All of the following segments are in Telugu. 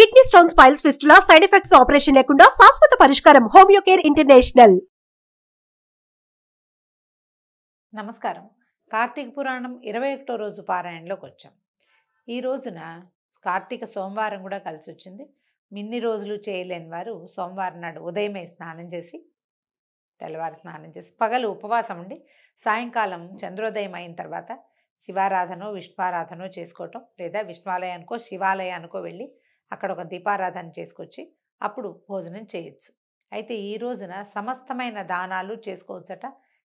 kidney stones piles fistula side effects operation లేకుండా శాశ్వత పరిష్కారం హోమియో కేర్ ఇంటర్నేషనల్ నమస్కారం కార్తీక పురాణం ఇరవై ఒకటో రోజు పారాయణలోకి వచ్చాం ఈ రోజున కార్తీక సోమవారం కూడా కలిసి వచ్చింది మిన్ని రోజులు చేయలేని వారు సోమవారం నాడు ఉదయమే స్నానం చేసి తెల్లవారు స్నానం చేసి పగలు ఉపవాసం ఉండి సాయంకాలం చంద్రోదయం అయిన తర్వాత శివారాధనో విష్ణువారాధనో చేసుకోవటం లేదా విష్ణువాలయానికో శివాలయానికో వెళ్ళి అక్కడ ఒక దీపారాధన చేసుకొచ్చి అప్పుడు భోజనం చేయొచ్చు అయితే ఈ రోజున సమస్తమైన దానాలు చేసుకోవచ్చట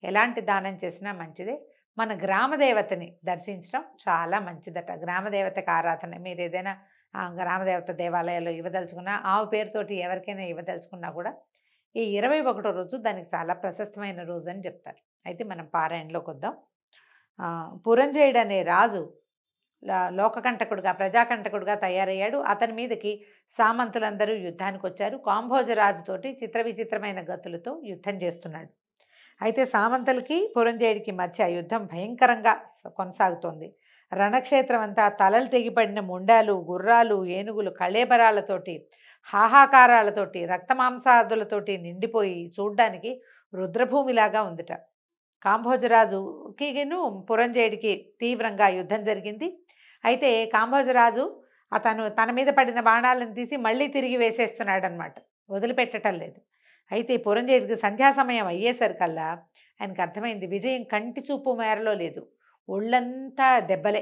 ఎలాంటి దానం చేసినా మంచిదే మన గ్రామదేవతని దర్శించడం చాలా మంచిదట దేవతకి ఆరాధన మీరు ఏదైనా గ్రామదేవత దేవాలయాల్లో ఇవ్వదలుచుకున్నా ఆవు పేరుతోటి ఎవరికైనా ఇవ్వదలుచుకున్నా కూడా ఈ ఇరవై ఒకటో రోజు దానికి చాలా ప్రశస్తమైన రోజు అని చెప్తారు అయితే మనం పారాయణలోకి వద్దాం పురంజయుడు అనే రాజు లోకకంటకుడుగా ప్రజాకంటకుడుగా తయారయ్యాడు అతని మీదకి సామంతులందరూ యుద్ధానికి వచ్చారు కాంభోజరాజుతోటి చిత్ర విచిత్రమైన గతులతో యుద్ధం చేస్తున్నాడు అయితే సామంతులకి పురంజేయుడికి మధ్య యుద్ధం భయంకరంగా కొనసాగుతోంది రణక్షేత్రం అంతా తలలు తెగిపడిన ముండాలు గుర్రాలు ఏనుగులు కళేబరాలతోటి హాహాకారాలతోటి రక్తమాంసాదులతోటి నిండిపోయి చూడ్డానికి రుద్రభూమిలాగా ఉందిట కాంభోజరాజుకిను పురంజేయుడికి తీవ్రంగా యుద్ధం జరిగింది అయితే కాంబోజరాజు అతను తన మీద పడిన బాణాలను తీసి మళ్ళీ తిరిగి వేసేస్తున్నాడు అనమాట వదిలిపెట్టడం లేదు అయితే ఈ సంధ్యా సమయం అయ్యేసరికల్లా ఆయనకు అర్థమైంది విజయం కంటి చూపు మేరలో లేదు ఒళ్ళంతా దెబ్బలే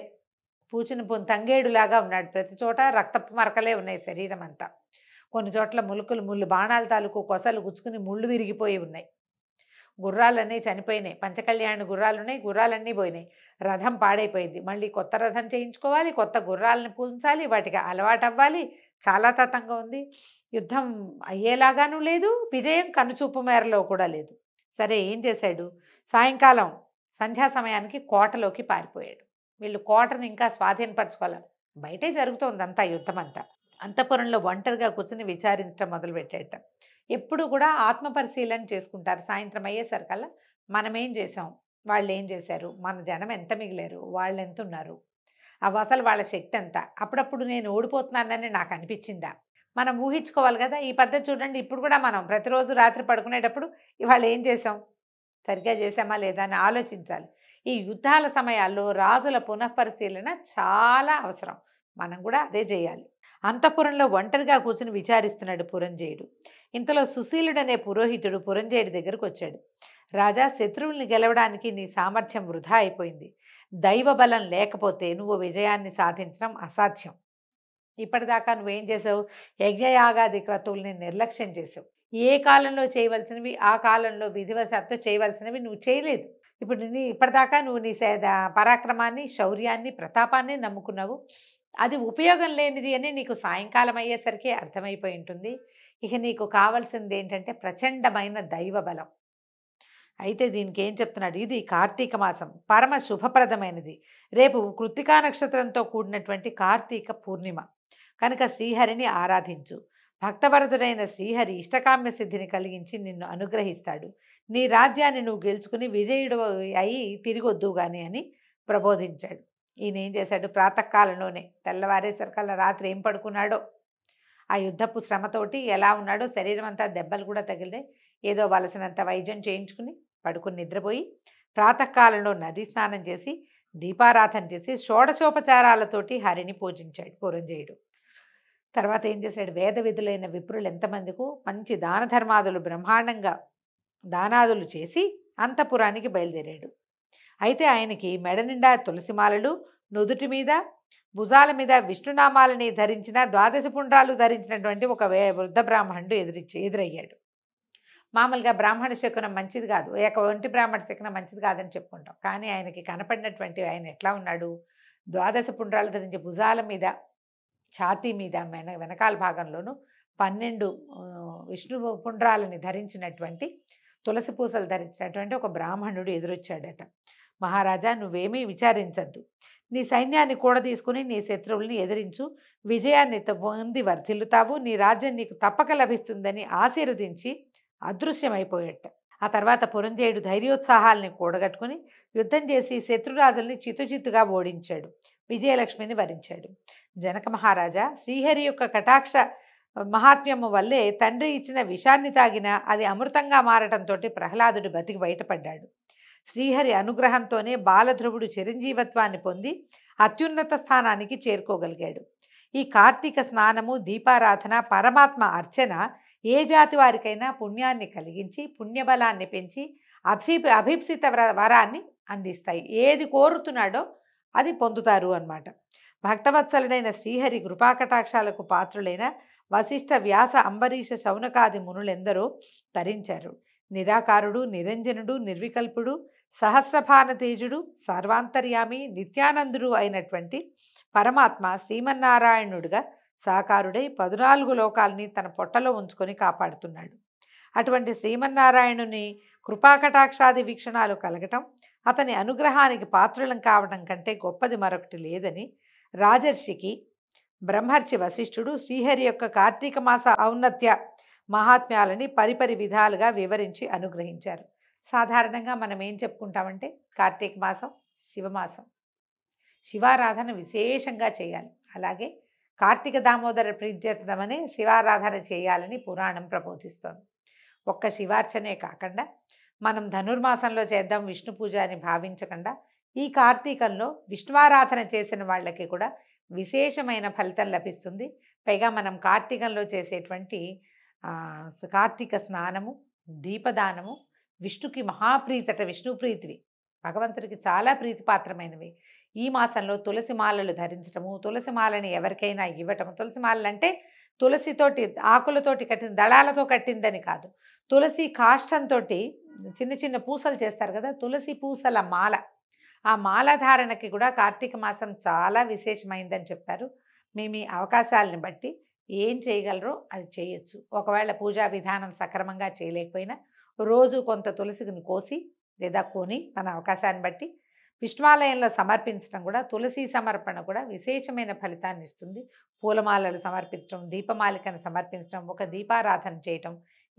పూచిన పొన్ తంగేడులాగా ఉన్నాడు ప్రతి చోట రక్తపు మరకలే ఉన్నాయి శరీరం అంతా కొన్ని చోట్ల ములుకులు ముళ్ళు బాణాల తాలూకు కొసలు గుచ్చుకుని ముళ్ళు విరిగిపోయి ఉన్నాయి గుర్రాలన్నీ చనిపోయినాయి పంచకళ్యాణ గుర్రాలున్నాయి గుర్రాలన్నీ పోయినాయి రథం పాడైపోయింది మళ్ళీ కొత్త రథం చేయించుకోవాలి కొత్త గుర్రాలను పూజించాలి వాటికి అలవాటు అవ్వాలి చాలా తతంగా ఉంది యుద్ధం అయ్యేలాగానూ లేదు విజయం కనుచూపు మేరలో కూడా లేదు సరే ఏం చేశాడు సాయంకాలం సంధ్యా సమయానికి కోటలోకి పారిపోయాడు వీళ్ళు కోటను ఇంకా స్వాధీనపరచుకోవాలి బయటే జరుగుతుంది అంతా యుద్ధం అంతా అంతఃపురంలో ఒంటరిగా కూర్చుని విచారించడం మొదలుపెట్టేట ఎప్పుడు కూడా ఆత్మపరిశీలన చేసుకుంటారు సాయంత్రం అయ్యేసరికల్లా మనమేం చేసాం వాళ్ళు ఏం చేశారు మన జనం ఎంత మిగిలారు వాళ్ళు ఎంత ఉన్నారు అవి అసలు వాళ్ళ శక్తి ఎంత అప్పుడప్పుడు నేను ఓడిపోతున్నానని నాకు అనిపించిందా మనం ఊహించుకోవాలి కదా ఈ పద్ధతి చూడండి ఇప్పుడు కూడా మనం ప్రతిరోజు రాత్రి పడుకునేటప్పుడు ఇవాళ ఏం చేసాం సరిగ్గా చేసామా లేదా అని ఆలోచించాలి ఈ యుద్ధాల సమయాల్లో రాజుల పునఃపరిశీలన చాలా అవసరం మనం కూడా అదే చేయాలి అంతఃపురంలో ఒంటరిగా కూర్చుని విచారిస్తున్నాడు పురంజయుడు ఇంతలో సుశీలుడనే పురోహితుడు పురంజయుడి దగ్గరకు వచ్చాడు రాజా శత్రువుల్ని గెలవడానికి నీ సామర్థ్యం వృధా అయిపోయింది దైవ బలం లేకపోతే నువ్వు విజయాన్ని సాధించడం అసాధ్యం ఇప్పటిదాకా నువ్వేం చేసావు యజ్ఞయాగాది క్రతువుల్ని నిర్లక్ష్యం చేసావు ఏ కాలంలో చేయవలసినవి ఆ కాలంలో విధివశాత్తు చేయవలసినవి నువ్వు చేయలేదు ఇప్పుడు నీ ఇప్పటిదాకా నువ్వు నీ పరాక్రమాన్ని శౌర్యాన్ని ప్రతాపాన్ని నమ్ముకున్నావు అది ఉపయోగం లేనిది అని నీకు సాయంకాలం అయ్యేసరికి అర్థమైపోయి ఉంటుంది ఇక నీకు కావాల్సింది ఏంటంటే ప్రచండమైన దైవ బలం అయితే దీనికి ఏం చెప్తున్నాడు ఇది కార్తీక మాసం పరమ శుభప్రదమైనది రేపు కృత్తికా నక్షత్రంతో కూడినటువంటి కార్తీక పూర్ణిమ కనుక శ్రీహరిని ఆరాధించు భక్తవరదుడైన శ్రీహరి ఇష్టకామ్య సిద్ధిని కలిగించి నిన్ను అనుగ్రహిస్తాడు నీ రాజ్యాన్ని నువ్వు గెలుచుకుని విజయుడు అయి తిరిగొద్దు గాని అని ప్రబోధించాడు ఈయన ఏం చేశాడు ప్రాతకాలంలోనే తెల్లవారేసరికల్లా రాత్రి ఏం పడుకున్నాడో ఆ యుద్ధపు శ్రమతోటి ఎలా ఉన్నాడో శరీరం అంతా దెబ్బలు కూడా తగిలితే ఏదో వలసినంత వైద్యం చేయించుకుని పడుకుని నిద్రపోయి ప్రాతకాలంలో నదీ స్నానం చేసి దీపారాధన చేసి షోడశోపచారాలతోటి హరిని పూజించాడు పూరంజయుడు తర్వాత ఏం చేశాడు వేద విధులైన విప్రులు ఎంతమందికు మంచి దాన ధర్మాదులు బ్రహ్మాండంగా దానాదులు చేసి అంతపురానికి బయలుదేరాడు అయితే ఆయనకి మెడ నిండా తులసిమాలలు నుదుటి మీద భుజాల మీద విష్ణునామాలని ధరించిన ద్వాదశ పుండ్రాలు ధరించినటువంటి ఒక వృద్ధ బ్రాహ్మణుడు ఎదురిచ్చి ఎదురయ్యాడు మామూలుగా బ్రాహ్మణ శకునం మంచిది కాదు ఏక ఒంటి బ్రాహ్మణ శకునం మంచిది కాదని చెప్పుకుంటాం కానీ ఆయనకి కనపడినటువంటి ఆయన ఎట్లా ఉన్నాడు ద్వాదశ పుండ్రాలు ధరించి భుజాల మీద ఛాతీ మీద వెనకాల భాగంలోనూ పన్నెండు విష్ణు పుండ్రాలని ధరించినటువంటి తులసి పూసలు ధరించినటువంటి ఒక బ్రాహ్మణుడు ఎదురొచ్చాడట మహారాజా నువ్వేమీ విచారించద్దు నీ సైన్యాన్ని కూడా తీసుకుని నీ శత్రువుల్ని ఎదిరించు విజయాన్ని పొంది వర్ధిల్లుతావు నీ రాజ్యం నీకు తప్పక లభిస్తుందని ఆశీర్వదించి అదృశ్యమైపోయేట ఆ తర్వాత పురంజేయుడు ధైర్యోత్సాహాలని కూడగట్టుకుని యుద్ధం చేసి శత్రురాజుల్ని చితుచితుగా ఓడించాడు విజయలక్ష్మిని వరించాడు జనక మహారాజా శ్రీహరి యొక్క కటాక్ష మహాత్మ్యము వల్లే తండ్రి ఇచ్చిన విషాన్ని తాగినా అది అమృతంగా మారటంతో ప్రహ్లాదుడు బతికి బయటపడ్డాడు శ్రీహరి అనుగ్రహంతోనే బాలధ్రువుడు చిరంజీవత్వాన్ని పొంది అత్యున్నత స్థానానికి చేరుకోగలిగాడు ఈ కార్తీక స్నానము దీపారాధన పరమాత్మ అర్చన ఏ జాతి వారికైనా పుణ్యాన్ని కలిగించి పుణ్యబలాన్ని పెంచి అభి అభిప్సిత వరాన్ని అందిస్తాయి ఏది కోరుతున్నాడో అది పొందుతారు అన్నమాట భక్తవత్సలుడైన శ్రీహరి కృపాకటాక్షాలకు పాత్రులైన వశిష్ఠ వ్యాస అంబరీష శౌనకాది మునులెందరో తరించారు నిరాకారుడు నిరంజనుడు నిర్వికల్పుడు సహస్రభాన తేజుడు సర్వాంతర్యామి నిత్యానందుడు అయినటువంటి పరమాత్మ శ్రీమన్నారాయణుడుగా సాకారుడై పదునాలుగు లోకాల్ని తన పొట్టలో ఉంచుకొని కాపాడుతున్నాడు అటువంటి శ్రీమన్నారాయణుని కృపాకటాక్షాది వీక్షణాలు కలగటం అతని అనుగ్రహానికి పాత్రులం కావడం కంటే గొప్పది మరొకటి లేదని రాజర్షికి బ్రహ్మర్షి వశిష్ఠుడు శ్రీహరి యొక్క కార్తీక మాస ఔన్నత్య మహాత్మ్యాలని పరిపరి విధాలుగా వివరించి అనుగ్రహించారు సాధారణంగా మనం ఏం చెప్పుకుంటామంటే కార్తీక మాసం శివమాసం శివారాధన విశేషంగా చేయాలి అలాగే కార్తీక దామోదర ప్రీత్యర్థమని శివారాధన చేయాలని పురాణం ప్రబోధిస్తోంది ఒక్క శివార్చనే కాకుండా మనం ధనుర్మాసంలో చేద్దాం విష్ణు పూజ అని భావించకుండా ఈ కార్తీకంలో విష్ణువారాధన చేసిన వాళ్ళకి కూడా విశేషమైన ఫలితం లభిస్తుంది పైగా మనం కార్తీకంలో చేసేటువంటి కార్తీక స్నానము దీపదానము విష్ణుకి మహాప్రీతట విష్ణు ప్రీతివి భగవంతుడికి చాలా ప్రీతిపాత్రమైనవి ఈ మాసంలో తులసి మాలలు ధరించడము తులసి మాలని ఎవరికైనా ఇవ్వటము తులసి మాలలు అంటే తులసితోటి ఆకులతోటి కట్టిన దళాలతో కట్టిందని కాదు తులసి కాష్టంతో చిన్న చిన్న పూసలు చేస్తారు కదా తులసి పూసల మాల ఆ మాల ధారణకి కూడా కార్తీక మాసం చాలా విశేషమైందని చెప్పారు మీ మీ అవకాశాలను బట్టి ఏం చేయగలరో అది చేయొచ్చు ఒకవేళ పూజా విధానం సక్రమంగా చేయలేకపోయినా రోజు కొంత తులసిని కోసి లేదా కొని మన అవకాశాన్ని బట్టి విష్ణువాలయంలో సమర్పించడం కూడా తులసి సమర్పణ కూడా విశేషమైన ఫలితాన్ని ఇస్తుంది పూలమాలలు సమర్పించడం దీపమాలికను సమర్పించడం ఒక దీపారాధన చేయటం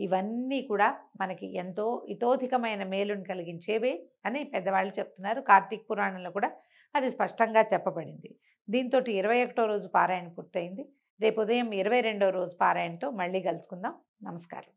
ఇవన్నీ కూడా మనకి ఎంతో ఇతోధికమైన మేలును కలిగించేవే అని పెద్దవాళ్ళు చెప్తున్నారు కార్తీక్ పురాణంలో కూడా అది స్పష్టంగా చెప్పబడింది దీంతో ఇరవై ఒకటో రోజు పారాయణ పూర్తయింది రేపు ఉదయం ఇరవై రెండో రోజు పారాయణతో మళ్ళీ కలుసుకుందాం నమస్కారం